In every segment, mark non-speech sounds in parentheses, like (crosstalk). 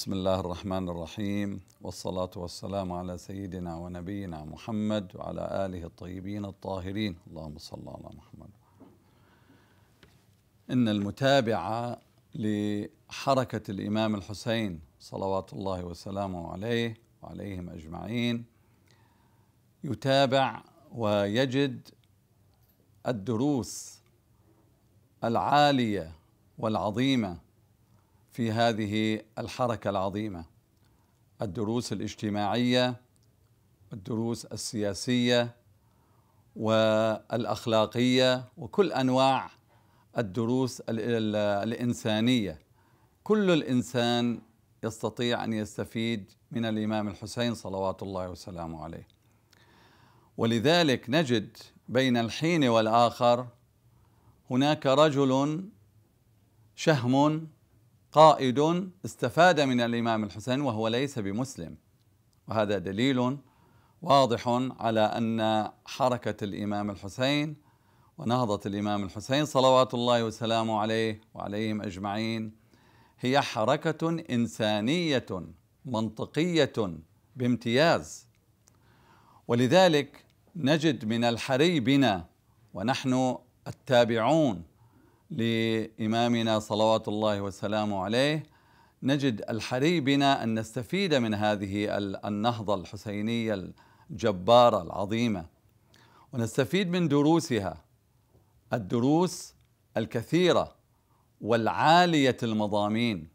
بسم الله الرحمن الرحيم والصلاة والسلام على سيدنا ونبينا محمد وعلى آله الطيبين الطاهرين اللهم صل على محمد إن المتابعة لحركة الإمام الحسين صلوات الله وسلامه عليه وعليهم أجمعين يتابع ويجد الدروس العالية والعظيمة في هذه الحركه العظيمه الدروس الاجتماعيه الدروس السياسيه والاخلاقيه وكل انواع الدروس الانسانيه كل الانسان يستطيع ان يستفيد من الامام الحسين صلوات الله وسلامه عليه ولذلك نجد بين الحين والاخر هناك رجل شهم قائد استفاد من الإمام الحسين وهو ليس بمسلم وهذا دليل واضح على أن حركة الإمام الحسين ونهضة الإمام الحسين صلوات الله وسلامه عليه وعليهم أجمعين هي حركة إنسانية منطقية بامتياز ولذلك نجد من الحري بنا ونحن التابعون لامامنا صلوات الله وسلامه عليه نجد الحري بنا ان نستفيد من هذه النهضه الحسينيه الجباره العظيمه ونستفيد من دروسها الدروس الكثيره والعاليه المضامين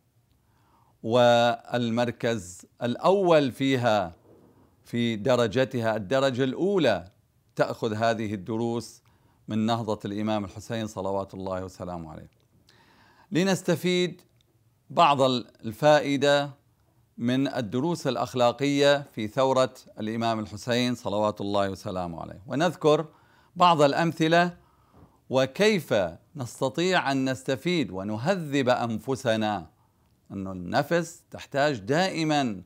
والمركز الاول فيها في درجتها الدرجه الاولى تاخذ هذه الدروس من نهضة الإمام الحسين صلوات الله وسلامه عليه لنستفيد بعض الفائدة من الدروس الأخلاقية في ثورة الإمام الحسين صلوات الله وسلامه عليه ونذكر بعض الأمثلة وكيف نستطيع أن نستفيد ونهذب أنفسنا أن النفس تحتاج دائما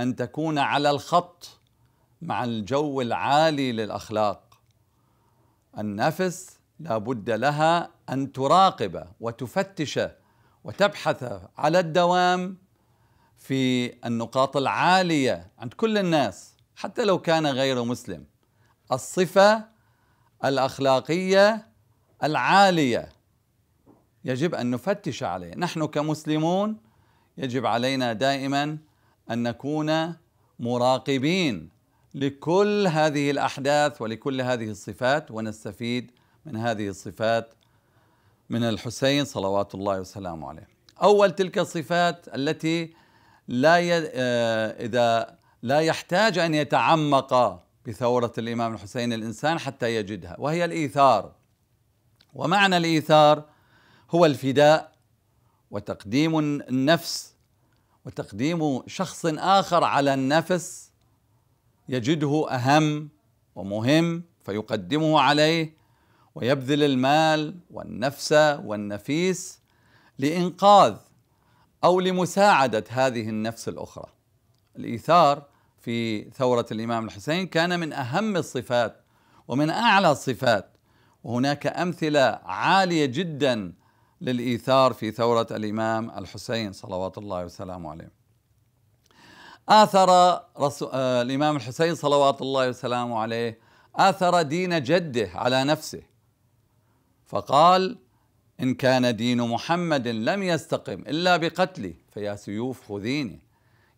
أن تكون على الخط مع الجو العالي للأخلاق النفس لا بد لها أن تراقب وتفتش وتبحث على الدوام في النقاط العالية عند كل الناس حتى لو كان غير مسلم الصفة الأخلاقية العالية يجب أن نفتش عليه نحن كمسلمون يجب علينا دائما أن نكون مراقبين لكل هذه الاحداث ولكل هذه الصفات ونستفيد من هذه الصفات من الحسين صلوات الله وسلامه عليه. اول تلك الصفات التي لا ي... آه، اذا لا يحتاج ان يتعمق بثوره الامام الحسين الانسان حتى يجدها وهي الايثار. ومعنى الايثار هو الفداء وتقديم النفس وتقديم شخص اخر على النفس يجده اهم ومهم فيقدمه عليه ويبذل المال والنفس والنفيس لانقاذ او لمساعده هذه النفس الاخرى الايثار في ثوره الامام الحسين كان من اهم الصفات ومن اعلى الصفات وهناك امثله عاليه جدا للايثار في ثوره الامام الحسين صلوات الله وسلامه عليه آثر آه الإمام الحسين صلوات الله وسلامه عليه آثر دين جده على نفسه فقال إن كان دين محمد لم يستقم إلا بقتلي فيا سيوف خذيني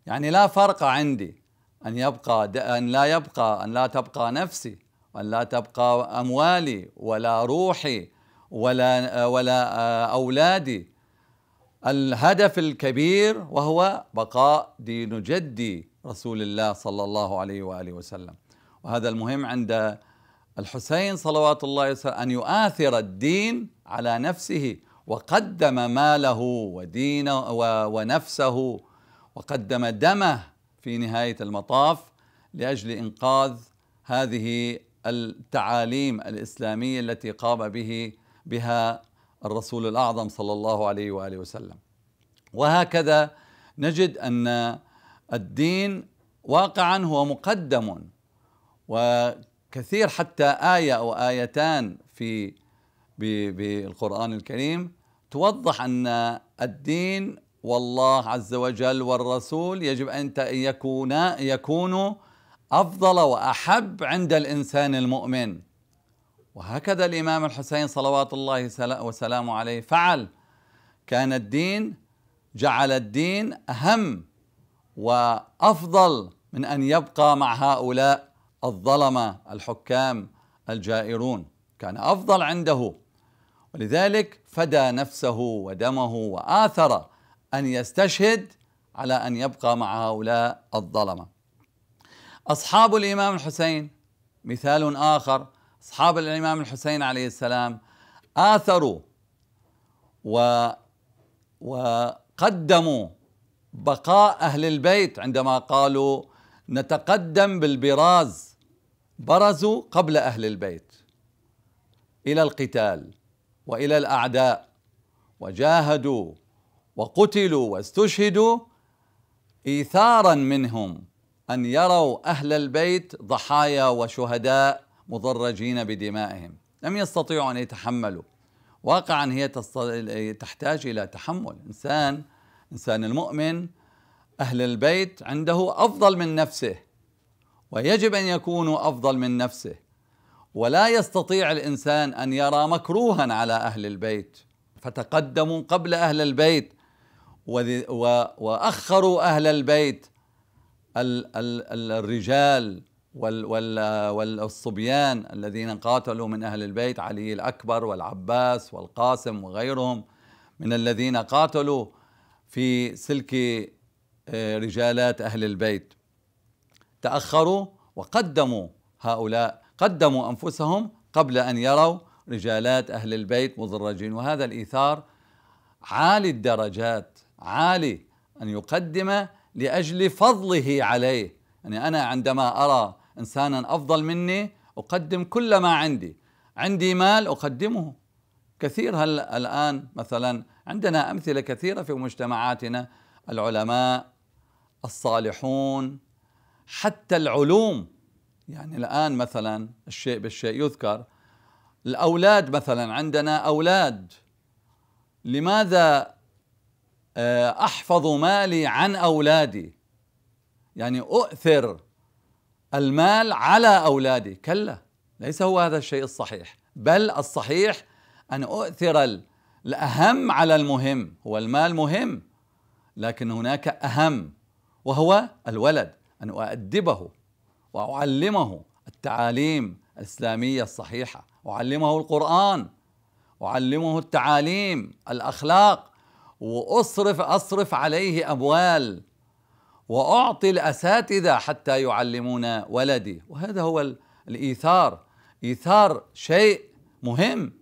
يعني لا فرق عندي أن يبقى أن لا يبقى أن لا تبقى نفسي وأن لا تبقى أموالي ولا روحي ولا آه، ولا آه، أولادي الهدف الكبير وهو بقاء دين جدي رسول الله صلى الله عليه واله وسلم وهذا المهم عند الحسين صلوات الله ان يؤثر الدين على نفسه وقدم ماله ودينه ونفسه وقدم دمه في نهايه المطاف لاجل انقاذ هذه التعاليم الاسلاميه التي قام به بها الرسول الاعظم صلى الله عليه واله وسلم وهكذا نجد ان الدين واقعا هو مقدم وكثير حتى ايه او ايتان في بالقران الكريم توضح ان الدين والله عز وجل والرسول يجب ان يكونا يكونوا افضل واحب عند الانسان المؤمن وهكذا الإمام الحسين صلوات الله وسلامه عليه فعل كان الدين جعل الدين أهم وأفضل من أن يبقى مع هؤلاء الظلمة الحكام الجائرون كان أفضل عنده ولذلك فدى نفسه ودمه وآثر أن يستشهد على أن يبقى مع هؤلاء الظلمة أصحاب الإمام الحسين مثال آخر أصحاب الإمام الحسين عليه السلام آثروا و وقدموا بقاء أهل البيت عندما قالوا نتقدم بالبراز برزوا قبل أهل البيت إلى القتال وإلى الأعداء وجاهدوا وقتلوا واستشهدوا إيثارا منهم أن يروا أهل البيت ضحايا وشهداء مضرجين بدمائهم لم يستطيعوا أن يتحملوا واقعا هي تحتاج إلى تحمل إنسان إنسان المؤمن أهل البيت عنده أفضل من نفسه ويجب أن يكونوا أفضل من نفسه ولا يستطيع الإنسان أن يرى مكروها على أهل البيت فتقدموا قبل أهل البيت وأخروا أهل البيت الرجال وال وال والصبيان الذين قاتلوا من أهل البيت علي الأكبر والعباس والقاسم وغيرهم من الذين قاتلوا في سلك آه، رجالات أهل البيت تأخروا وقدموا هؤلاء قدموا أنفسهم قبل أن يروا رجالات أهل البيت مضرجين وهذا الإيثار عالي الدرجات عالي أن يقدم لأجل فضله عليه يعني أنا عندما أرى إنسانا أفضل مني أقدم كل ما عندي عندي مال أقدمه كثير هل الآن مثلا عندنا أمثلة كثيرة في مجتمعاتنا العلماء الصالحون حتى العلوم يعني الآن مثلا الشيء بالشيء يذكر الأولاد مثلا عندنا أولاد لماذا آه، أحفظ مالي عن أولادي يعني أؤثر المال على أولادي كلا ليس هو هذا الشيء الصحيح بل الصحيح أن أؤثر الأهم على المهم هو المال مهم لكن هناك أهم وهو الولد أن أؤدبه وأعلمه التعاليم الإسلامية الصحيحة أعلمه القرآن أعلمه التعاليم الأخلاق وأصرف أصرف عليه أموال واعطي الاساتذه حتى يعلمون ولدي وهذا هو الايثار ايثار شيء مهم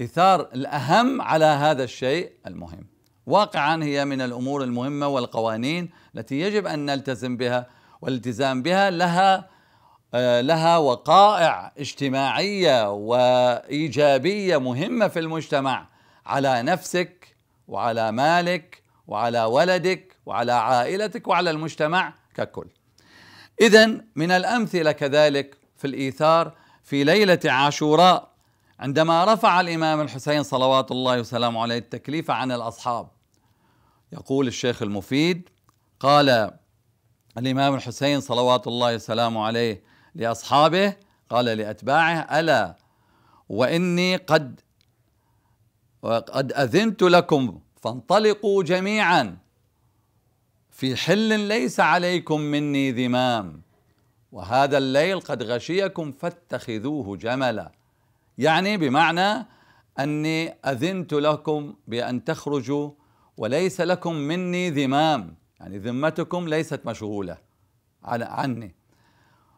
ايثار الاهم على هذا الشيء المهم واقعا هي من الامور المهمه والقوانين التي يجب ان نلتزم بها والالتزام بها لها آه، لها وقائع اجتماعيه وايجابيه مهمه في المجتمع على نفسك وعلى مالك وعلى ولدك وعلى عائلتك وعلى المجتمع ككل إذا من الأمثلة كذلك في الإيثار في ليلة عاشوراء عندما رفع الإمام الحسين صلوات الله وسلامه عليه التكليف عن الأصحاب يقول الشيخ المفيد قال الإمام الحسين صلوات الله وسلامه عليه لأصحابه قال لأتباعه ألا وإني قد قد أذنت لكم فانطلقوا جميعا في حل ليس عليكم مني ذمام وهذا الليل قد غشيكم فاتخذوه جملا يعني بمعنى اني اذنت لكم بان تخرجوا وليس لكم مني ذمام يعني ذمتكم ليست مشغوله عني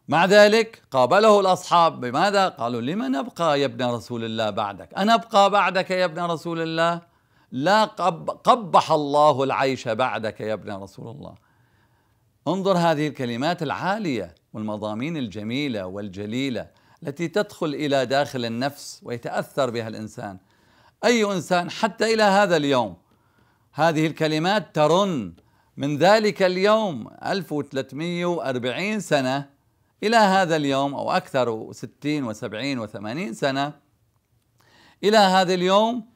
مع ذلك قابله الاصحاب بماذا؟ قالوا لم نبقى يا ابن رسول الله بعدك؟ انا ابقى بعدك يا ابن رسول الله؟ لا قب قبح الله العيش بعدك يا ابن رسول الله انظر هذه الكلمات العالية والمضامين الجميلة والجليلة التي تدخل إلى داخل النفس ويتأثر بها الإنسان أي إنسان حتى إلى هذا اليوم هذه الكلمات ترن من ذلك اليوم 1340 سنة إلى هذا اليوم أو أكثر 60 و70 و80 سنة إلى هذا اليوم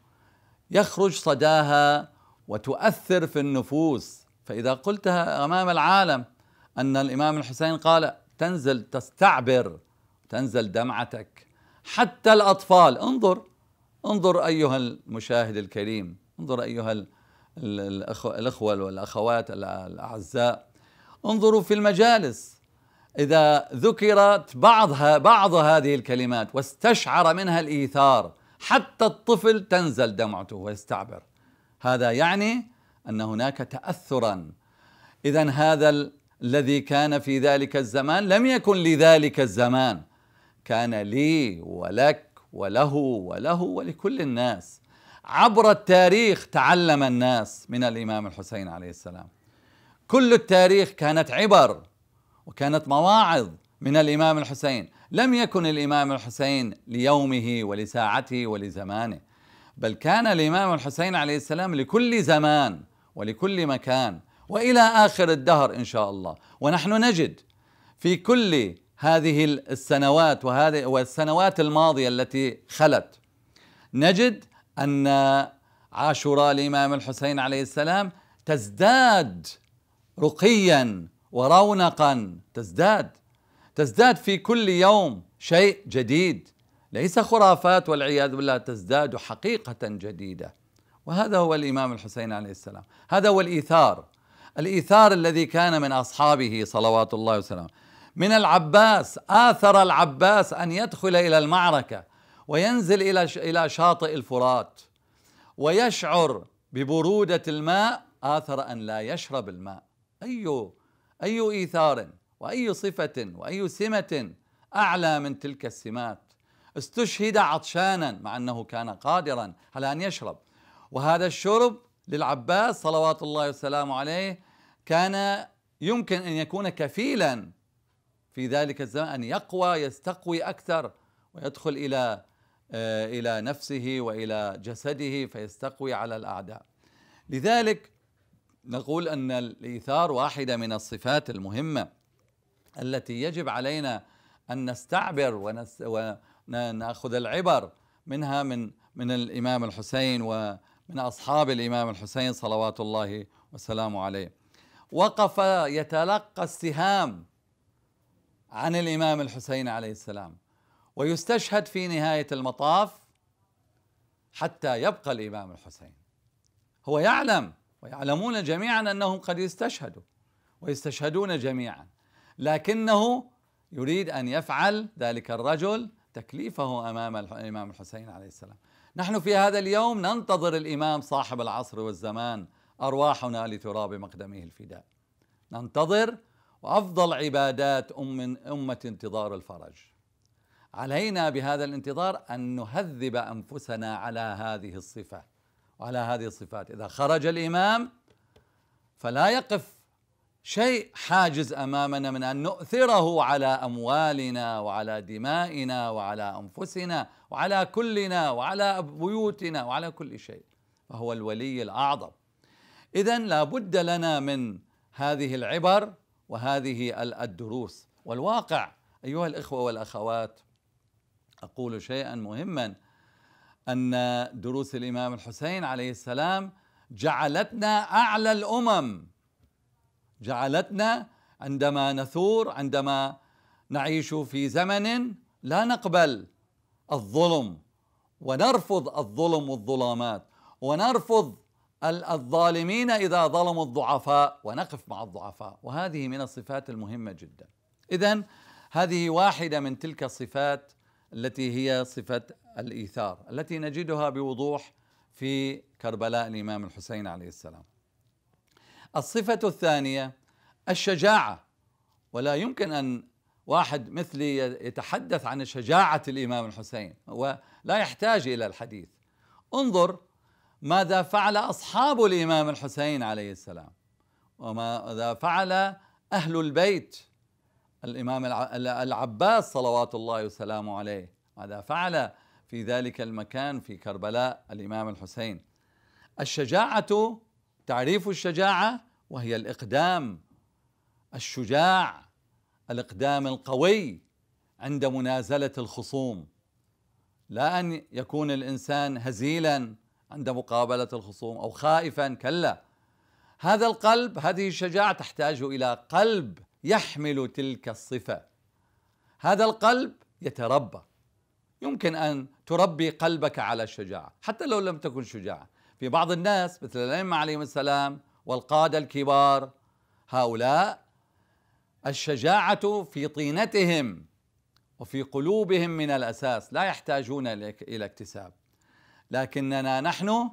يخرج صداها وتؤثر في النفوس فإذا قلتها أمام العالم أن الإمام الحسين قال تنزل تستعبر تنزل دمعتك حتى الأطفال انظر انظر أيها المشاهد الكريم انظر أيها الأخوة والأخوات الأعزاء انظروا في المجالس إذا ذكرت بعضها بعض هذه الكلمات واستشعر منها الإيثار حتى الطفل تنزل دمعته ويستعبر هذا يعني ان هناك تاثرا اذا هذا الذي كان في ذلك الزمان لم يكن لذلك الزمان كان لي ولك وله وله ولكل الناس عبر التاريخ تعلم الناس من الامام الحسين عليه السلام كل التاريخ كانت عبر وكانت مواعظ من الامام الحسين لم يكن الامام الحسين ليومه ولساعته ولزمانه بل كان الامام الحسين عليه السلام لكل زمان ولكل مكان والى اخر الدهر ان شاء الله ونحن نجد في كل هذه السنوات وهذه والسنوات الماضيه التي خلت نجد ان عاشوراء الامام الحسين عليه السلام تزداد رقيا ورونقا تزداد تزداد في كل يوم شيء جديد ليس خرافات والعياذ بالله تزداد حقيقة جديدة وهذا هو الإمام الحسين عليه السلام هذا هو الإيثار الإيثار الذي كان من أصحابه صلوات الله وسلامه من العباس آثر العباس أن يدخل إلى المعركة وينزل إلى إلى شاطئ الفرات ويشعر ببرودة الماء آثر أن لا يشرب الماء أي أي إيثار واي صفه واي سمه اعلى من تلك السمات استشهد عطشانا مع انه كان قادرا على ان يشرب وهذا الشرب للعباس صلوات الله والسلام عليه كان يمكن ان يكون كفيلا في ذلك الزمان ان يقوى يستقوي اكثر ويدخل الى آه، الى نفسه والى جسده فيستقوي على الاعداء لذلك نقول ان الايثار واحده من الصفات المهمه التي يجب علينا أن نستعبر ونأخذ العبر منها من من الإمام الحسين ومن أصحاب الإمام الحسين صلوات الله وسلامه عليه وقف يتلقى السهام عن الإمام الحسين عليه السلام ويستشهد في نهاية المطاف حتى يبقى الإمام الحسين هو يعلم ويعلمون جميعا أنهم قد يستشهدوا ويستشهدون جميعا لكنه يريد أن يفعل ذلك الرجل تكليفه أمام الإمام الحسين عليه السلام نحن في هذا اليوم ننتظر الإمام صاحب العصر والزمان أرواحنا لتراب مقدمه الفداء ننتظر وأفضل عبادات أم أمة انتظار الفرج علينا بهذا الانتظار أن نهذب أنفسنا على هذه الصفة وعلى هذه الصفات إذا خرج الإمام فلا يقف شيء حاجز امامنا من ان نؤثره على اموالنا وعلى دمائنا وعلى انفسنا وعلى كلنا وعلى بيوتنا وعلى كل شيء فهو الولي الاعظم اذا لابد لنا من هذه العبر وهذه الدروس والواقع ايها الاخوه والاخوات اقول شيئا مهما ان دروس الامام الحسين عليه السلام جعلتنا اعلى الامم جعلتنا عندما نثور عندما نعيش في زمن لا نقبل الظلم ونرفض الظلم والظلامات ونرفض الظالمين اذا ظلموا الضعفاء ونقف مع الضعفاء وهذه من الصفات المهمه جدا اذا هذه واحده من تلك الصفات التي هي صفه الايثار التي نجدها بوضوح في كربلاء الامام الحسين عليه السلام الصفة الثانية الشجاعة ولا يمكن أن واحد مثلي يتحدث عن شجاعة الإمام الحسين ولا يحتاج إلى الحديث انظر ماذا فعل أصحاب الإمام الحسين عليه السلام وماذا فعل أهل البيت الإمام العباس صلوات الله وسلامه عليه ماذا فعل في ذلك المكان في كربلاء الإمام الحسين الشجاعة تعريف الشجاعه وهي الاقدام الشجاع الاقدام القوي عند منازله الخصوم لا ان يكون الانسان هزيلا عند مقابله الخصوم او خائفا كلا هذا القلب هذه الشجاعه تحتاج الى قلب يحمل تلك الصفه هذا القلب يتربى يمكن ان تربي قلبك على الشجاعه حتى لو لم تكن شجاعا في بعض الناس مثل الأئمة عليهم السلام والقادة الكبار هؤلاء الشجاعة في طينتهم وفي قلوبهم من الأساس لا يحتاجون إلى اكتساب لكننا نحن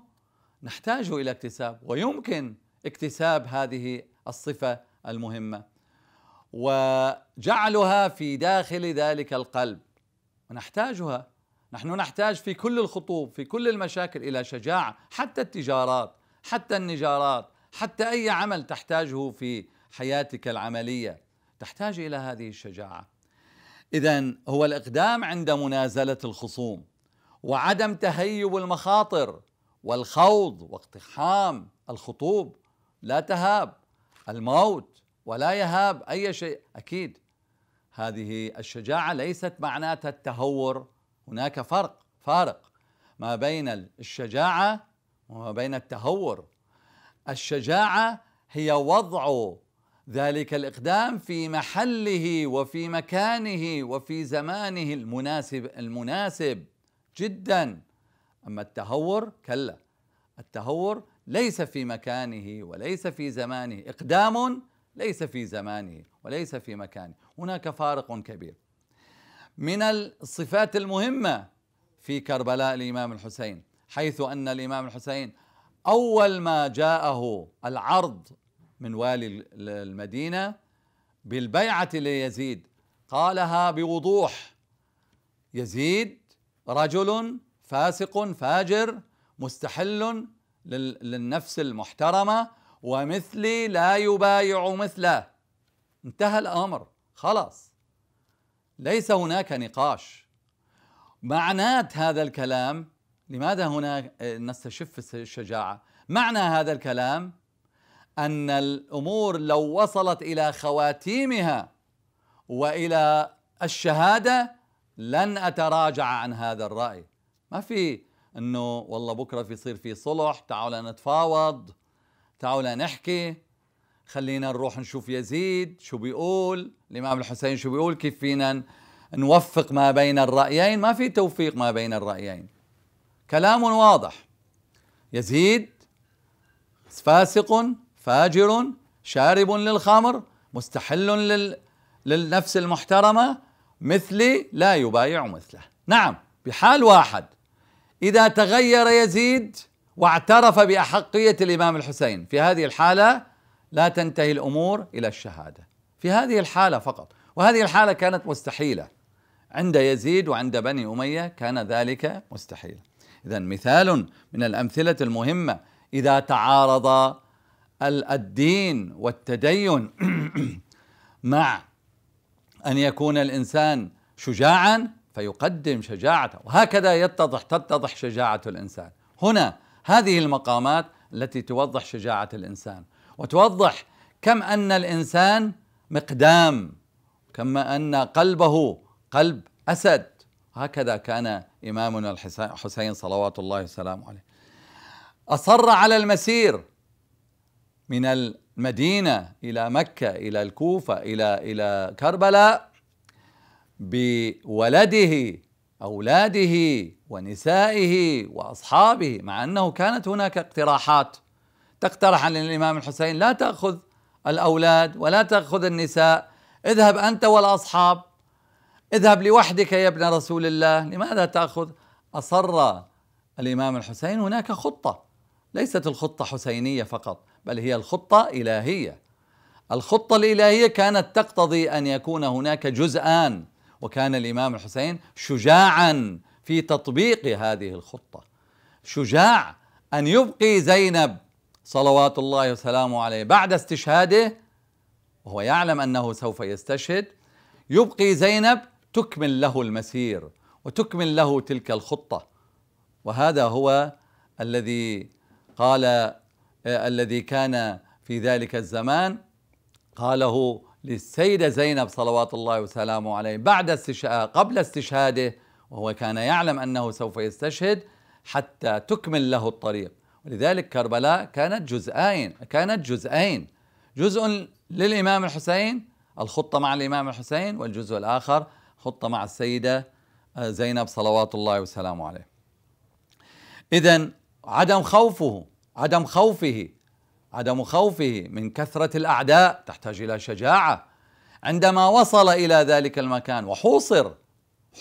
نحتاج إلى اكتساب ويمكن اكتساب هذه الصفة المهمة وجعلها في داخل ذلك القلب ونحتاجها نحن نحتاج في كل الخطوب في كل المشاكل إلى شجاعة حتى التجارات حتى النجارات حتى أي عمل تحتاجه في حياتك العملية تحتاج إلى هذه الشجاعة إذا هو الإقدام عند منازلة الخصوم وعدم تهيب المخاطر والخوض واقتحام الخطوب لا تهاب الموت ولا يهاب أي شيء أكيد هذه الشجاعة ليست معناتها التهور هناك فرق فارق ما بين الشجاعه وما بين التهور الشجاعه هي وضع ذلك الاقدام في محله وفي مكانه وفي زمانه المناسب المناسب جدا اما التهور كلا التهور ليس في مكانه وليس في زمانه اقدام ليس في زمانه وليس في مكانه هناك فارق كبير من الصفات المهمة في كربلاء الإمام الحسين حيث أن الإمام الحسين أول ما جاءه العرض من والي المدينة بالبيعة ليزيد قالها بوضوح يزيد رجل فاسق فاجر مستحل للنفس المحترمة ومثلي لا يبايع مثله انتهى الأمر خلاص ليس هناك نقاش معناه هذا الكلام لماذا هنا نستشف الشجاعة معنى هذا الكلام أن الأمور لو وصلت إلى خواتيمها وإلى الشهادة لن أتراجع عن هذا الرأي ما في أنه والله بكرة في في صلح تعالوا نتفاوض تعالوا نحكي خلينا نروح نشوف يزيد شو بيقول الإمام الحسين شو بيقول كيف فينا نوفق ما بين الرأيين ما في توفيق ما بين الرأيين كلام واضح يزيد فاسق فاجر شارب للخمر مستحل للنفس المحترمة مثلي لا يبايع مثله نعم بحال واحد إذا تغير يزيد واعترف بأحقية الإمام الحسين في هذه الحالة لا تنتهي الامور الى الشهاده في هذه الحاله فقط وهذه الحاله كانت مستحيله عند يزيد وعند بني اميه كان ذلك مستحيلا اذا مثال من الامثله المهمه اذا تعارض الدين والتدين (clears throat) مع ان يكون الانسان شجاعا فيقدم شجاعته وهكذا يتضح تتضح شجاعه الانسان هنا هذه المقامات التي توضح شجاعه الانسان وتوضح كم ان الانسان مقدام كما ان قلبه قلب اسد هكذا كان امامنا الحسين صلوات الله وسلامه عليه اصر على المسير من المدينه الى مكه الى الكوفه الى الى كربلاء بولده اولاده ونسائه واصحابه مع انه كانت هناك اقتراحات تقترح على الإمام الحسين لا تأخذ الأولاد ولا تأخذ النساء اذهب أنت والأصحاب اذهب لوحدك يا ابن رسول الله لماذا تأخذ أصر الإمام الحسين هناك خطة ليست الخطة حسينية فقط بل هي الخطة إلهية الخطة الإلهية كانت تقتضي أن يكون هناك جزءان وكان الإمام الحسين شجاعا في تطبيق هذه الخطة شجاع أن يبقي زينب صلوات الله وسلامه عليه بعد استشهاده وهو يعلم انه سوف يستشهد يبقي زينب تكمل له المسير وتكمل له تلك الخطه وهذا هو الذي قال الذي كان في ذلك الزمان قاله للسيدة زينب صلوات الله وسلامه عليه بعد استشهاده قبل استشهاده وهو كان يعلم أنه سوف يستشهد حتى تكمل له الطريق لذلك كربلاء كانت جزئين كانت جزئين جزء للإمام الحسين الخطة مع الإمام الحسين والجزء الآخر خطة مع السيدة آه، زينب صلوات الله وسلامه عليه إذا عدم خوفه عدم خوفه عدم خوفه من كثرة الأعداء تحتاج إلى شجاعة عندما وصل إلى ذلك المكان وحوصر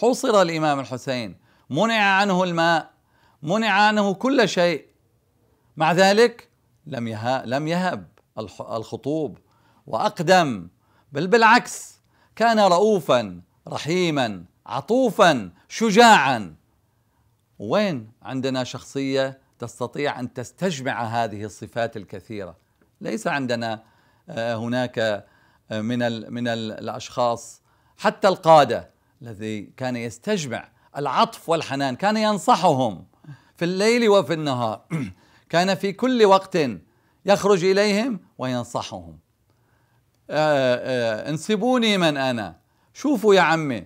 حوصر الإمام الحسين منع عنه الماء منع عنه كل شيء مع ذلك لم لم يهب الخطوب واقدم بل بالعكس كان رؤوفا رحيما عطوفا شجاعا وين عندنا شخصيه تستطيع ان تستجمع هذه الصفات الكثيره ليس عندنا آه، هناك آه، من من الاشخاص حتى القاده الذي كان يستجمع العطف والحنان كان ينصحهم في الليل وفي النهار (clears throat) كان في كل وقت يخرج إليهم وينصحهم آه، آه، انسبوني من أنا شوفوا يا عمي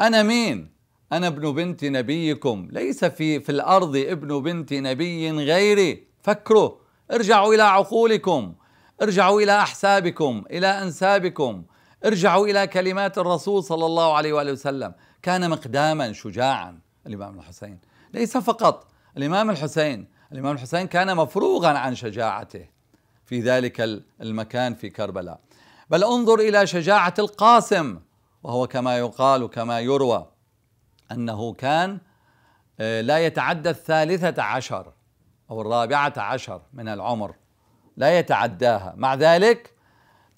أنا مين أنا ابن بنت نبيكم ليس في في الأرض ابن بنت نبي غيري فكروا ارجعوا إلى عقولكم ارجعوا إلى أحسابكم إلى أنسابكم ارجعوا إلى كلمات الرسول صلى الله عليه وآله وسلم كان مقداما شجاعا الإمام الحسين ليس فقط الإمام الحسين الإمام الحسين كان مفروغا عن شجاعته في ذلك المكان في كربلاء بل انظر إلى شجاعة القاسم وهو كما يقال وكما يروى أنه كان آه، لا يتعدى الثالثة عشر أو الرابعة عشر من العمر لا يتعداها مع ذلك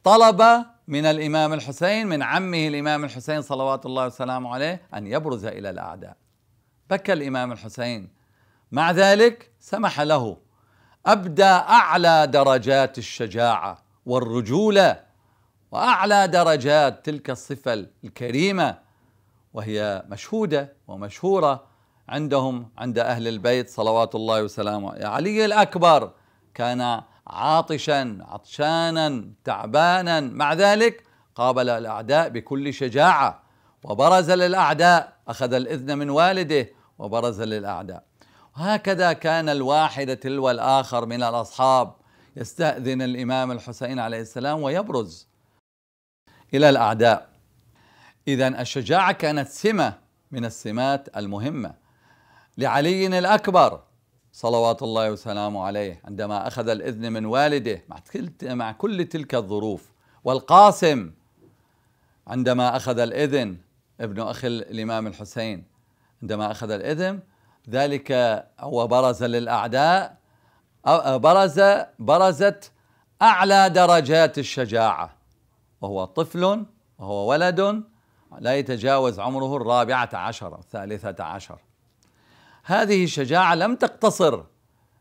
طلب من الإمام الحسين من عمه الإمام الحسين صلوات الله وسلامه عليه أن يبرز إلى الأعداء بكى الإمام الحسين مع ذلك سمح له ابدى اعلى درجات الشجاعه والرجوله واعلى درجات تلك الصفه الكريمه وهي مشهوده ومشهوره عندهم عند اهل البيت صلوات الله وسلامه يا علي الاكبر كان عاطشا عطشانا تعبانا مع ذلك قابل الاعداء بكل شجاعه وبرز للاعداء اخذ الاذن من والده وبرز للاعداء هكذا كان الواحد تلو الآخر من الأصحاب يستأذن الإمام الحسين عليه السلام ويبرز إلى الأعداء إذا الشجاعة كانت سمة من السمات المهمة لعلي الأكبر صلوات الله وسلامه عليه عندما أخذ الإذن من والده مع كل تلك الظروف والقاسم عندما أخذ الإذن ابن أخي الإمام الحسين عندما أخذ الإذن ذلك هو برز للأعداء برز برزت أعلى درجات الشجاعة وهو طفل وهو ولد لا يتجاوز عمره الرابعة عشر الثالثة عشر هذه الشجاعة لم تقتصر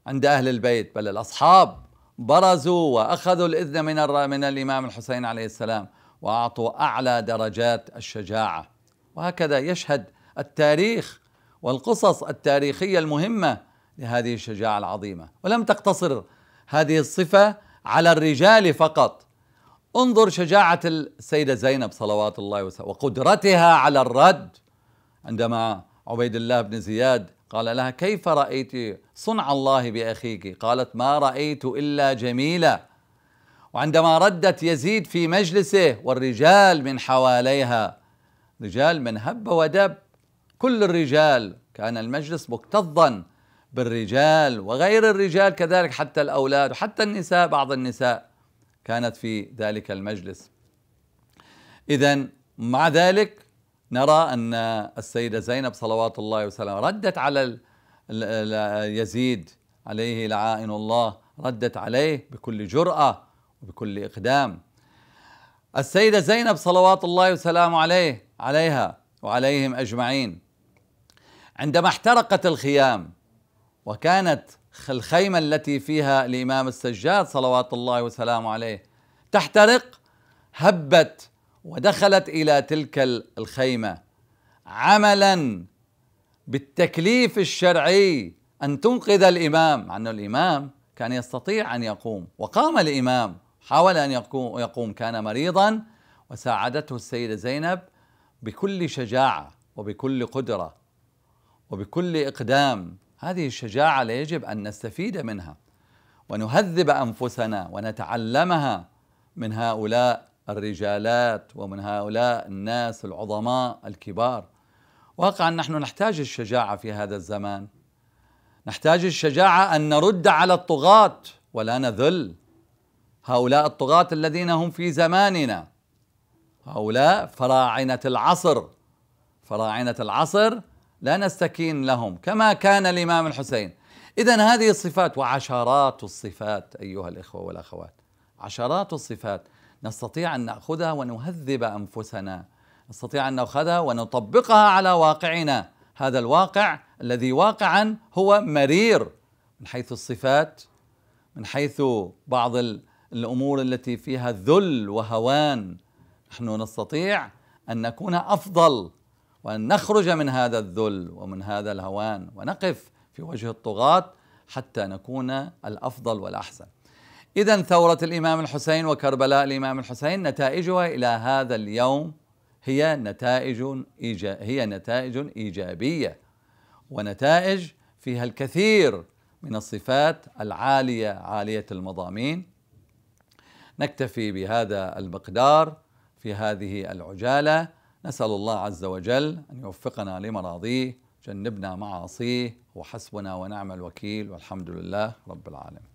عند أهل البيت بل الأصحاب برزوا وأخذوا الإذن من من الإمام الحسين عليه السلام وأعطوا أعلى درجات الشجاعة وهكذا يشهد التاريخ والقصص التاريخيه المهمه لهذه الشجاعه العظيمه ولم تقتصر هذه الصفه على الرجال فقط انظر شجاعه السيده زينب صلوات الله وسلم وقدرتها على الرد عندما عبيد الله بن زياد قال لها كيف رايت صنع الله باخيك قالت ما رايت الا جميلا وعندما ردت يزيد في مجلسه والرجال من حواليها رجال من هب ودب كل الرجال كان المجلس مكتظا بالرجال وغير الرجال كذلك حتى الأولاد وحتى النساء بعض النساء كانت في ذلك المجلس إذا مع ذلك نرى أن السيدة زينب صلوات الله وسلامه ردت على يزيد عليه لعائن الله ردت عليه بكل جرأة وبكل إقدام السيدة زينب صلوات الله وسلامه عليه عليها وعليهم أجمعين عندما احترقت الخيام وكانت الخيمة التي فيها الإمام السجاد صلوات الله وسلامه عليه تحترق هبت ودخلت إلى تلك الخيمة عملا بالتكليف الشرعي أن تنقذ الإمام مع أنه الإمام كان يستطيع أن يقوم وقام الإمام حاول أن يقوم, يقوم كان مريضا وساعدته السيدة زينب بكل شجاعة وبكل قدرة وبكل إقدام هذه الشجاعة لا يجب أن نستفيد منها ونهذب أنفسنا ونتعلمها من هؤلاء الرجالات ومن هؤلاء الناس العظماء الكبار واقعا نحن نحتاج الشجاعة في هذا الزمان نحتاج الشجاعة أن نرد على الطغاة ولا نذل هؤلاء الطغاة الذين هم في زماننا هؤلاء فراعنة العصر فراعنة العصر لا نستكين لهم كما كان الإمام الحسين إذا هذه الصفات وعشرات الصفات أيها الإخوة والأخوات عشرات الصفات نستطيع أن نأخذها ونهذب أنفسنا نستطيع أن نأخذها ونطبقها على واقعنا هذا الواقع الذي واقعا هو مرير من حيث الصفات من حيث بعض الأمور التي فيها ذل وهوان نحن نستطيع أن نكون أفضل وأن نخرج من هذا الذل ومن هذا الهوان ونقف في وجه الطغاة حتى نكون الأفضل والأحسن إذا ثورة الإمام الحسين وكربلاء الإمام الحسين نتائجها إلى هذا اليوم هي نتائج إيجا هي نتائج إيجابية ونتائج فيها الكثير من الصفات العالية عالية المضامين نكتفي بهذا المقدار في هذه العجالة نسأل الله عز وجل أن يوفقنا لمراضيه جنبنا معاصيه وحسبنا ونعم الوكيل والحمد لله رب العالمين